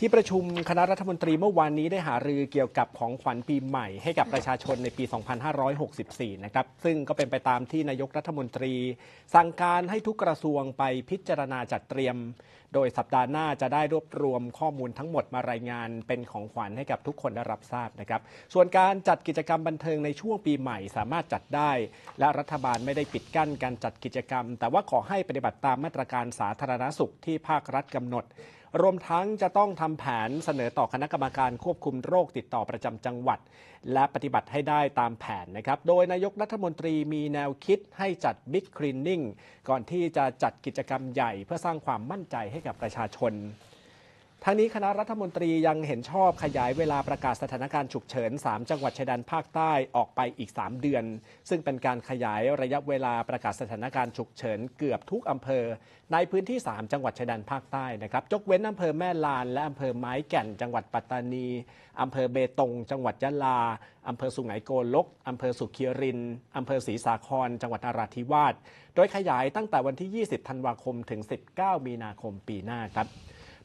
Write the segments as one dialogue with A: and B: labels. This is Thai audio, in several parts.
A: ที่ประชุมคณะรัฐมนตรีเมื่อวานนี้ได้หารือเกี่ยวกับของขวัญปีใหม่ให้กับประชาชนในปี 2564 นะครับซึ่งก็เป็นไปตามที่นายกรัฐมนตรีสั่งการให้ทุกกระทรวงไปพิจารณาจัดเตรียม โดยสัปดาห์หน้าจะได้รวบรวมข้อมูลทั้งหมดมารายงานเป็นของขวัญให้กับทุกคนได้รับทราบนะครับส่วนการจัดกิจกรรมบันเทิงในช่วงปีใหม่สามารถจัดได้ และรัฐบาลไม่ได้ปิดกั้นการจัดกิจกรรม แต่ว่าขอให้ปฏิบัติตามมาตรการสาธารณสุขที่ภาครัฐกำหนดรวมทั้งจะต้องทำแผนเสนอต่อคณะกรรมการควบคุมโรคติดต่อประจำจังหวัด และปฏิบัติให้ได้ตามแผนนะครับ โดยนายกรัฐมนตรีมีแนวคิดให้จัดบิ๊กคลีนนิ่งก่อนที่จะจัดกิจกรรมใหญ่เพื่อสร้างความมั่นใจให้กับประชาชนทั้งนี้คณะรัฐมนตรียังเห็นชอบขยายเวลาประกาศสถานการณ์ฉุกเฉิน 3 จังหวัดชายแดนภาคใต้ออกไปอีก 3 เดือน ซึ่งเป็นการขยายระยะเวลาประกาศสถานการณ์ฉุกเฉินเกือบทุกอำเภอ ในพื้นที่ 3 จังหวัดชายแดนภาคใต้นะครับ ยกเว้นอำเภอแม่ลาน และอำเภอไม้แก่น จังหวัดปัตตานีอำเภอเบตง จังหวัดยะลาอำเภอสุไหงโกลกอำเภอสุขีรินอำเภอศรีสาคร จังหวัดนราธิวาสโดยขยายตั้งแต่วันที่ 20 ธันวาคม ถึง 19 มีนาคม ปีหน้าครับ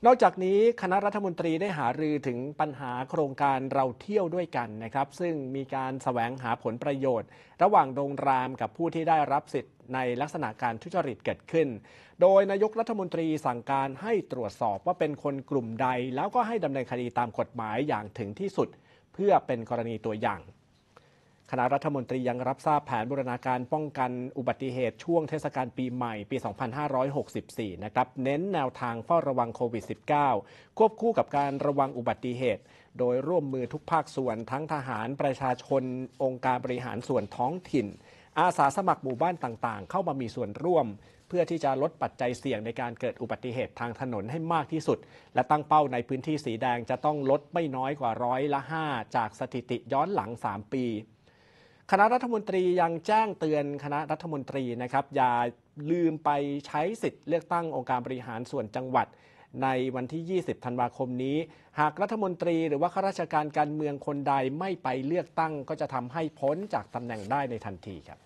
A: นอกจากนี้คณะรัฐมนตรีได้หารือถึงปัญหาโครงการเราเที่ยวด้วยกันนะครับซึ่งมีการสแสวงหาผลประโยชน์ระหว่างโรงแรมกับผู้ที่ได้รับสิทธิ์ในลักษณะการทุจริตเกิดขึ้น โดยนายกรัฐมนตรีสั่งการให้ตรวจสอบว่าเป็นคนกลุ่มใดแล้วก็ให้ดำเนินคดีตามกฎหมายอย่างถึงที่สุด เพื่อเป็นกรณีตัวอย่างคณะรัฐมนตรียังรับทราบแผนบูรณาการป้องกันอุบัติเหตุช่วงเทศกาลปีใหม่ปี 2564 นะครับ เน้นแนวทางเฝ้าระวังโควิด -19 ควบคู่กับการระวังอุบัติเหตุ โดยร่วมมือทุกภาคส่วนทั้งทหารประชาชนองค์การบริหารส่วนท้องถิ่น อาสาสมัครหมู่บ้านต่าง ๆ เข้ามามีส่วนร่วม เพื่อที่จะลดปัจจัยเสี่ยงในการเกิดอุบัติเหตุทางถนนให้มากที่สุด และตั้งเป้าในพื้นที่สีแดงจะต้องลดไม่น้อยกว่าร้อยละ5จากสถิติย้อนหลัง 3 ปีคณะรัฐมนตรียังแจ้งเตือนคณะรัฐมนตรีนะครับอย่าลืมไปใช้สิทธิ์เลือกตั้งองค์การบริหารส่วนจังหวัด ในวันที่ 20 ธันวาคมนี้ หากรัฐมนตรีหรือว่าข้าราชการการเมืองคนใดไม่ไปเลือกตั้งก็จะทำให้พ้นจากตำแหน่งได้ในทันทีครับ